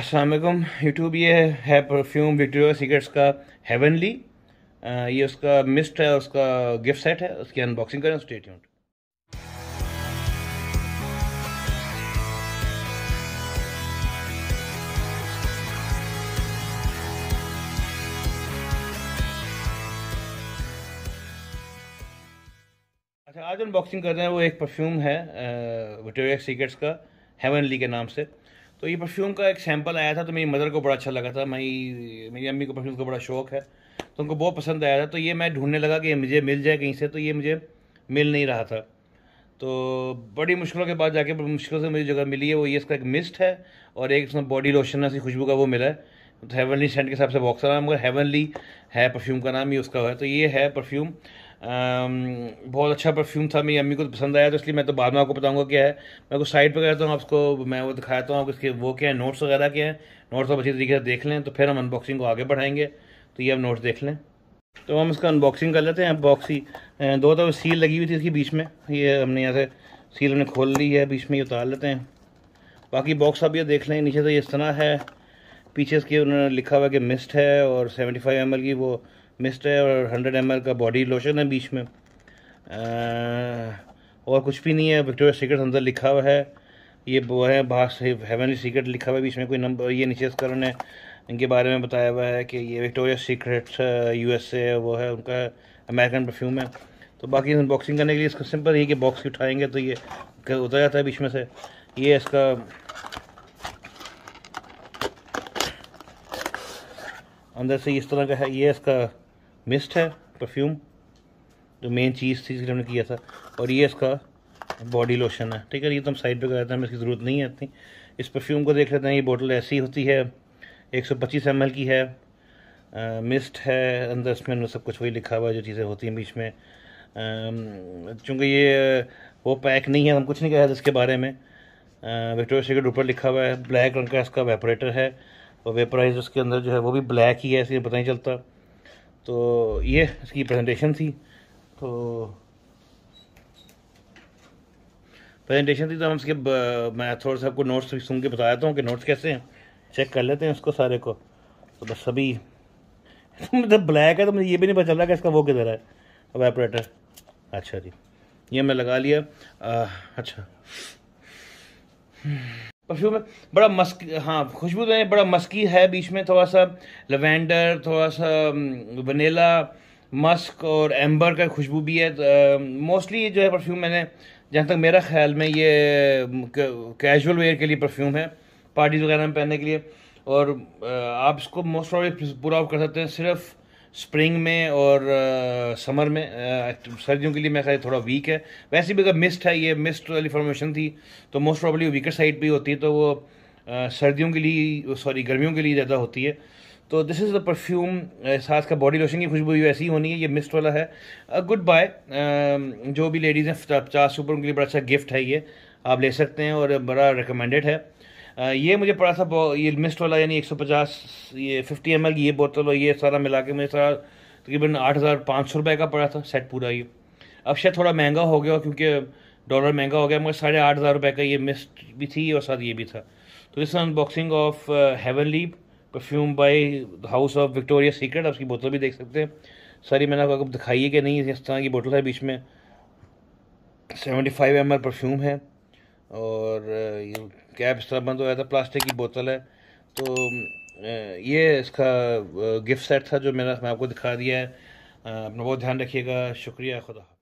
असलकुम यूट्यूब ये है परफ्यूम विक्टोरिया सीक्रेट्स का हेवनली uh, ये उसका मिस्ट है उसका गिफ्ट सेट है उसकी अनबॉक्सिंग करें स्टेट ट्यून्ड अच्छा आज अनबॉक्सिंग कर रहे हैं वो एक परफ्यूम है विक्टोरिया uh, सीक्रेट्स का हेवनली के नाम से तो ये परफ्यूम का एक सैम्पल आया था तो मेरी मदर को बड़ा अच्छा लगा था मेरी मेरी अम्मी को परफ्यूम का बड़ा शौक है तो उनको बहुत पसंद आया था तो ये मैं ढूंढने लगा कि मुझे मिल जाए कहीं से तो ये मुझे मिल नहीं रहा था तो बड़ी मुश्किलों के बाद जाके मुश्किल से मुझे जगह मिली है वो ये इसका एक मिस्ट है और एक उसमें बॉडी लोशन है खुशबू का वो मिला है तो हेवनली सेंट के हिसाब से बॉक्सर है मगर हेवनली है परफ्यूम का नाम ही उसका है तो ये है परफ्यूम बहुत अच्छा परफ्यूम था मेरी अम्मी को तो पसंद आया तो इसलिए मैं तो बाद में आपको बताऊंगा क्या है मैं कुछ साइड पर कहता हूँ आपको मैं वो दिखाता हूँ आपको इसके वो क्या है नोट्स वगैरह क्या हैं नोट्स आप अच्छी तरीके से देख लें तो फिर हम अनबॉक्सिंग को आगे बढ़ाएंगे तो ये हम नोट्स देख लें तो हम इसका अनबॉक्सिंग कर लेते हैं बॉक्स ही दो तो सील लगी हुई थी इसकी बीच में ये हमने यहाँ से सील हमने खोल ली है बीच में ये उतार लेते हैं बाकी बॉक्स आप ये देख लें नीचे तो ये इस तरह है पीछे इसके उन्होंने लिखा हुआ कि मिस्ट है और सेवेंटी फाइव एम की वो मिस्ट है और हंड्रेड एम का बॉडी लोशन है बीच में आ, और कुछ भी नहीं है विक्टोरिया सीक्रेट अंदर लिखा हुआ है ये वो है बाहर से हेवनली सीक्रेट लिखा हुआ है बीच में कोई नंबर ये नीचे स्करण ने इनके बारे में बताया हुआ है कि ये विक्टोरिया सीक्रेट यूएसए वो है उनका अमेरिकन परफ्यूम है तो बाकी अनबॉक्सिंग करने के लिए इसका सिंपल ये कि बॉक्स उठाएंगे तो ये उतर जाता है बीच में से ये इसका अंदर से इस तरह का है ये इसका मिस्ट है परफ्यूम जो मेन चीज़ थी इसलिए हमने किया था और ये इसका बॉडी लोशन है ठीक है ये तो हम साइड पे कराते हैं इसकी ज़रूरत नहीं आती इस परफ्यूम को देख लेते हैं ये बोतल ऐसी होती है 125 सौ की है आ, मिस्ट है अंदर इसमें सब कुछ वही लिखा हुआ है जो चीज़ें होती हैं बीच में चूँकि ये वो पैक नहीं है हम कुछ नहीं कह रहे इसके बारे में विक्टोरिया सीकेट ऊपर लिखा हुआ है ब्लैक रंग का इसका वेपरेटर है और वेपराइज उसके अंदर जो है वो भी ब्लैक ही है इसलिए पता नहीं चलता तो ये इसकी प्रेजेंटेशन थी तो प्रेजेंटेशन थी तो हम इसके मैं थोड़ा सा आपको नोट्स भी सुन के बता देता हूँ कि नोट्स कैसे हैं चेक कर लेते हैं उसको सारे को तो बस अभी मतलब ब्लैक है तो मुझे ये भी नहीं पता चल रहा कि इसका वो किधर है वेपरेटर अच्छा जी ये मैं लगा लिया आ, अच्छा परफ्यूम में बड़ा मस्क हाँ खुशबू तो है बड़ा मस्की है बीच में थोड़ा सा लवेंडर थोड़ा सा वनीला मस्क और एम्बर का खुशबू भी है तो, मोस्टली जो है परफ्यूम मैंने जहाँ तक मेरा ख्याल में ये कैजुअल वेयर के लिए परफ्यूम है पार्टीज वगैरह में पहनने के लिए और आप इसको मोस्ट ऑफ पूरा ऑफ कर सकते हैं सिर्फ स्प्रिंग में और समर uh, में uh, सर्दियों के लिए मैं थोड़ा वीक है वैसे भी अगर मिस्ट है ये मिस्ट वाली फॉर्मेशन थी तो मोस्ट प्रॉब्ली वीकर साइड पर होती है तो वो uh, सर्दियों के लिए सॉरी गर्मियों के लिए ज़्यादा होती है तो दिस इज़ द परफ्यूम साथ का बॉडी लोशन की खुशबू ऐसी होनी है ये मिस्ट वाला है गुड बाय um, जो भी लेडीज़ हैं पचास सुपर उनके लिए बड़ा अच्छा गिफ्ट है ये आप ले सकते हैं और बड़ा रिकमेंडेड है ये मुझे पड़ा सा ये मिस्ट वाला यानी 150 ये 50 एम की ये बोतल और ये सारा मिला के मुझे सारा तकरीबन आठ हज़ार पाँच सौ रुपये का पड़ा था सेट पूरा ये अब शायद थोड़ा महंगा हो गया क्योंकि डॉलर महंगा हो गया मगर साढ़े आठ हज़ार रुपये का ये मिस्ट भी थी और साथ ये भी था तो इस unboxing of Heavenly perfume by house of Victoria Secret आप उसकी बोतल भी देख सकते हैं सारी मैंने आपको दिखाई है कि नहीं इस तरह की बोतल है बीच में सेवेंटी फाइव एम परफ्यूम है और कैप इस तरह बंद हो गया था प्लास्टिक की बोतल है तो ये इसका गिफ्ट सेट था जो मेरा मैं आपको दिखा दिया है अपना बहुत ध्यान रखिएगा शुक्रिया खुदा